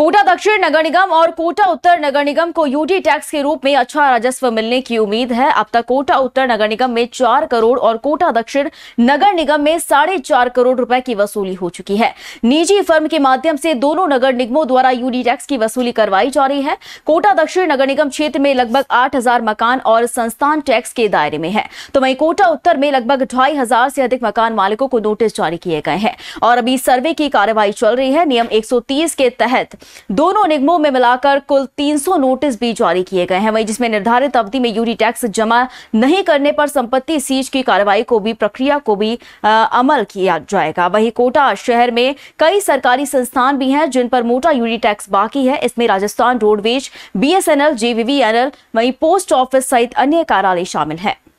कोटा दक्षिण नगर निगम और कोटा उत्तर नगर निगम को यूटी टैक्स के रूप में अच्छा राजस्व मिलने की उम्मीद है अब तक कोटा उत्तर नगर निगम में चार करोड़ और कोटा दक्षिण नगर निगम में साढ़े चार करोड़ रुपए की वसूली हो चुकी है निजी फर्म के माध्यम से दोनों नगर निगमों द्वारा यूटी टैक्स की वसूली करवाई जा रही है कोटा दक्षिण नगर निगम क्षेत्र में लगभग आठ मकान और संस्थान टैक्स के दायरे में है तो वही कोटा उत्तर में लगभग ढाई हजार से अधिक मकान मालिकों को नोटिस जारी किए गए हैं और अभी सर्वे की कार्यवाही चल रही है नियम एक के तहत दोनों निगमों में मिलाकर कुल 300 नोटिस भी जारी किए गए हैं वहीं जिसमें निर्धारित अवधि में यूटी टैक्स जमा नहीं करने पर संपत्ति सीज की कार्रवाई को भी प्रक्रिया को भी आ, अमल किया जाएगा वहीं कोटा शहर में कई सरकारी संस्थान भी हैं जिन पर मोटा यूटी टैक्स बाकी है इसमें राजस्थान रोडवेज बीएसएनएल जेवीवीएनएल वहीं पोस्ट ऑफिस सहित अन्य कार्यालय शामिल है